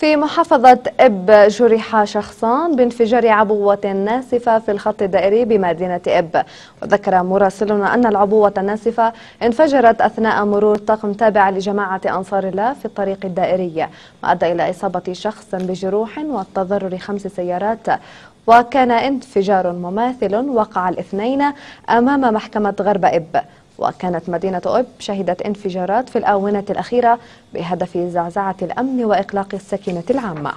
في محافظة إب جرح شخصان بانفجار عبوة ناسفة في الخط الدائري بمدينة إب وذكر مراسلنا أن العبوة الناسفة انفجرت أثناء مرور طاقم تابع لجماعة أنصار الله في الطريق الدائري ما أدى إلى إصابة شخص بجروح والتضرر خمس سيارات وكان انفجار مماثل وقع الاثنين أمام محكمة غرب إب وكانت مدينة أوب شهدت انفجارات في الآونة الأخيرة بهدف زعزعة الأمن وإقلاق السكينة العامة